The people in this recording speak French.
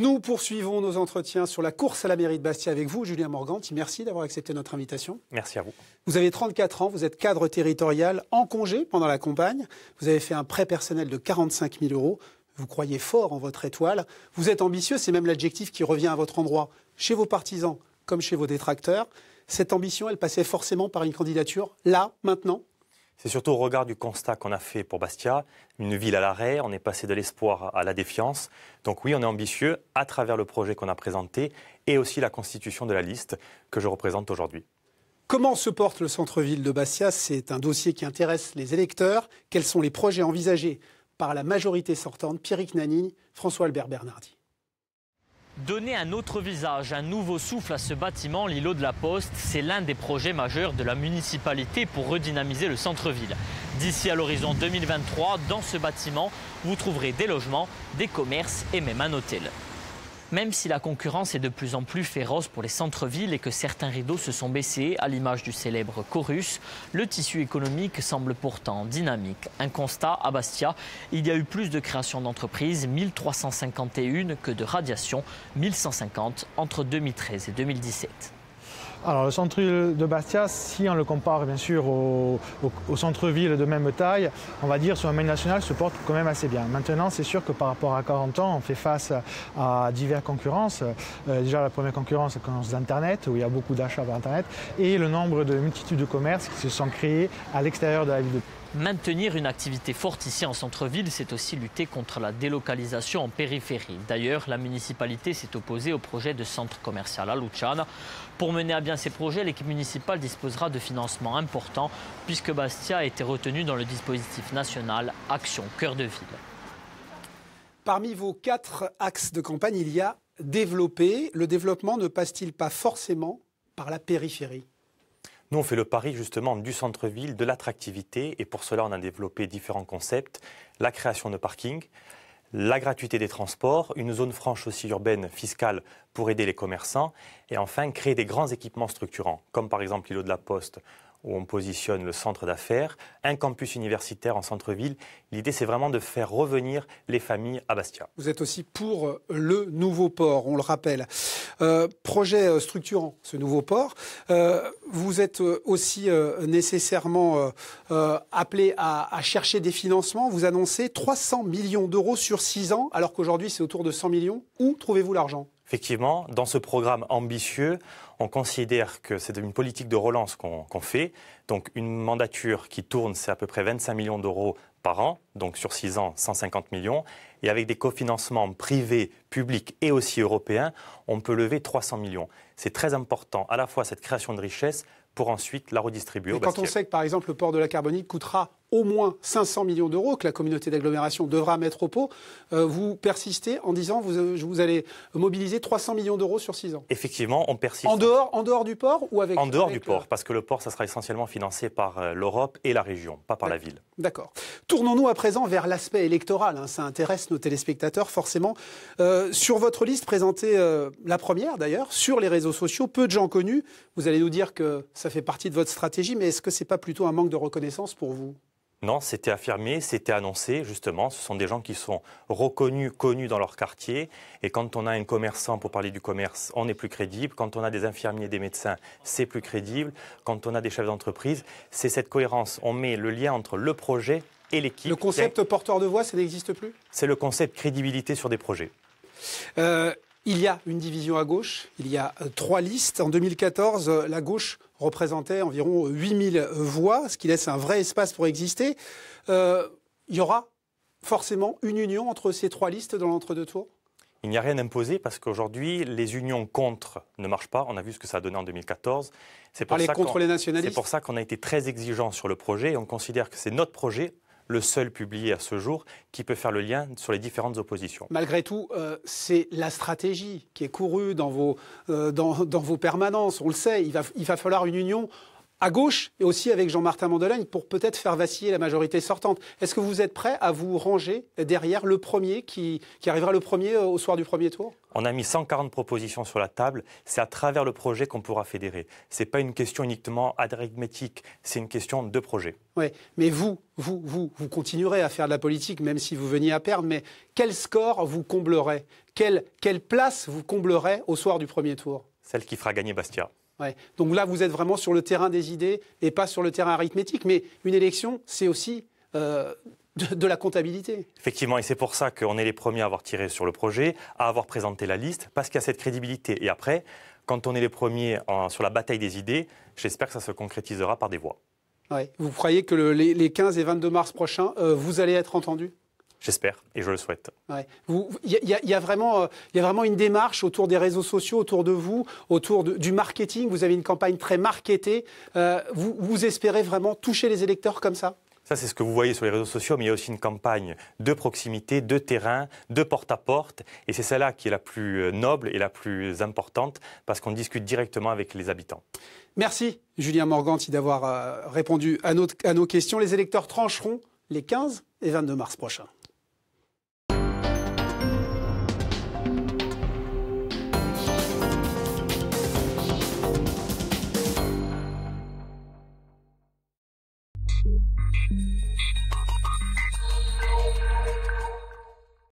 Nous poursuivons nos entretiens sur la course à la mairie de Bastia avec vous, Julien Morganti. Merci d'avoir accepté notre invitation. Merci à vous. Vous avez 34 ans, vous êtes cadre territorial en congé pendant la campagne. Vous avez fait un prêt personnel de 45 000 euros. Vous croyez fort en votre étoile. Vous êtes ambitieux, c'est même l'adjectif qui revient à votre endroit, chez vos partisans comme chez vos détracteurs. Cette ambition, elle passait forcément par une candidature, là, maintenant c'est surtout au regard du constat qu'on a fait pour Bastia, une ville à l'arrêt, on est passé de l'espoir à la défiance. Donc oui, on est ambitieux à travers le projet qu'on a présenté et aussi la constitution de la liste que je représente aujourd'hui. Comment se porte le centre-ville de Bastia C'est un dossier qui intéresse les électeurs. Quels sont les projets envisagés par la majorité sortante Pierrick Nanine, François-Albert Bernardi Donner un autre visage, un nouveau souffle à ce bâtiment, l'îlot de la Poste, c'est l'un des projets majeurs de la municipalité pour redynamiser le centre-ville. D'ici à l'horizon 2023, dans ce bâtiment, vous trouverez des logements, des commerces et même un hôtel. Même si la concurrence est de plus en plus féroce pour les centres-villes et que certains rideaux se sont baissés, à l'image du célèbre Chorus, le tissu économique semble pourtant dynamique. Un constat à Bastia, il y a eu plus de créations d'entreprises, 1351 que de radiations, 1150 entre 2013 et 2017. Alors le centre-ville de Bastia, si on le compare bien sûr au, centre-ville de même taille, on va dire sur la main national se porte quand même assez bien. Maintenant c'est sûr que par rapport à 40 ans, on fait face à diverses concurrences. Euh, déjà la première concurrence c'est la concurrence d'Internet, où il y a beaucoup d'achats par Internet, et le nombre de multitudes de commerces qui se sont créés à l'extérieur de la ville de Maintenir une activité forte ici en centre-ville, c'est aussi lutter contre la délocalisation en périphérie. D'ailleurs, la municipalité s'est opposée au projet de centre commercial à Luciana. Pour mener à bien ces projets, l'équipe municipale disposera de financements importants puisque Bastia a été retenue dans le dispositif national Action Cœur de Ville. Parmi vos quatre axes de campagne, il y a développer. Le développement ne passe-t-il pas forcément par la périphérie nous, on fait le pari justement du centre-ville, de l'attractivité, et pour cela, on a développé différents concepts, la création de parkings, la gratuité des transports, une zone franche aussi urbaine fiscale pour aider les commerçants, et enfin créer des grands équipements structurants, comme par exemple l'îlot de la Poste où on positionne le centre d'affaires, un campus universitaire en centre-ville. L'idée, c'est vraiment de faire revenir les familles à Bastia. Vous êtes aussi pour le nouveau port, on le rappelle. Euh, projet euh, structurant, ce nouveau port. Euh, vous êtes aussi nécessairement appelé à, à, chercher des financements. Vous annoncez 300 millions d'euros sur 6 ans, alors qu'aujourd'hui, c'est autour de 100 millions. Où trouvez-vous l'argent effectivement, dans ce programme ambitieux, on considère que c'est une politique de relance qu'on fait. Donc une mandature qui tourne, c'est à peu près 25 millions d'euros par an, donc sur 6 ans, 150 millions. Et avec des cofinancements privés, publics et aussi européens, on peut lever 300 millions. C'est très important, à la fois cette création de richesse, pour ensuite la redistribuer. Et quand on sait que par exemple le port de la Carbonique coûtera au moins 500 millions d'euros que la communauté d'agglomération devra mettre au pot, euh, vous persistez en disant vous, euh, vous allez mobiliser 300 millions d'euros sur 6 ans. Effectivement, on persiste. En dehors, en dehors du port ou avec En dehors du port, parce que le port, ça sera essentiellement financé par euh, l'Europe et la région, pas par la ville. D'accord. Tournons-nous à présent vers l'aspect électoral. Hein. ça intéresse nos téléspectateurs forcément. sur votre liste présentée, la première d'ailleurs, sur les réseaux sociaux, peu de gens connus. Vous allez nous dire que ça fait partie de votre stratégie, mais est-ce que ce n'est pas plutôt un manque de reconnaissance pour vous non, c'était affirmé, c'était annoncé, justement. Ce sont des gens qui sont reconnus, connus dans leur quartier. Et quand on a un commerçant, pour parler du commerce, on est plus crédible. Quand on a des infirmiers, des médecins, c'est plus crédible. Quand on a des chefs d'entreprise, c'est cette cohérence. On met le lien entre le projet et l'équipe. Le concept porteur de voix, ça n'existe plus C'est le concept crédibilité sur des projets. Euh, il y a une division à gauche, il y a euh, trois listes. En 2014, euh, la gauche représentait environ 8000 euh, voix, ce qui laisse un vrai espace pour exister. il y aura forcément une union entre ces trois listes dans l'entre-deux tours il n'y a rien imposé parce qu'aujourd'hui, les unions contre ne marchent pas. On a vu ce que ça a donné en 2014. C'est pour, C'est pour ça qu'on a été très exigeant sur le projet. Et on considère que c'est notre projet le seul publié à ce jour qui peut faire le lien sur les différentes oppositions. Malgré tout, euh, c'est la stratégie qui est courue dans vos, euh, vos permanences. On le sait, il va, il va falloir une union à gauche et aussi avec Jean-Martin Mandelaigne pour peut-être faire vaciller la majorité sortante. Est-ce que vous êtes prêt à vous ranger derrière le premier qui, arrivera le premier euh, au soir du premier tour On a mis 140 propositions sur la table. C'est à travers le projet qu'on pourra fédérer. Ce n'est pas une question uniquement arithmétique, c'est une question de projet. Oui, mais vous, vous, vous, vous continuerez à faire de la politique même si vous veniez à perdre, mais quel score vous comblerait quelle, quelle place vous comblerait au soir du premier tour Celle qui fera gagner Bastia. Donc là, vous êtes vraiment sur le terrain des idées et pas sur le terrain arithmétique. Mais une élection, c'est aussi euh, de, la comptabilité. Effectivement, et c'est pour ça qu'on est les premiers à avoir tiré sur le projet, à avoir présenté la liste, parce qu'il y a cette crédibilité. Et après, quand on est les premiers sur la bataille des idées, j'espère que ça se concrétisera par des voix. Vous croyez que les, 15 et 22 mars prochains, euh, vous allez être entendus J'espère et je le souhaite. Il y, euh, y, a vraiment une démarche autour des réseaux sociaux, autour de vous, autour du marketing. Vous avez une campagne très marketée. Euh, vous, espérez vraiment toucher les électeurs comme ça ça, c'est ce que vous voyez sur les réseaux sociaux, mais il y a aussi une campagne de proximité, de terrain, de porte-à-porte. et c'est celle-là qui est la plus euh, noble et la plus importante parce qu'on discute directement avec les habitants. Merci, Julien Morganti, d'avoir répondu à, nos, à nos questions. Les électeurs trancheront les 15 et 22 mars prochains.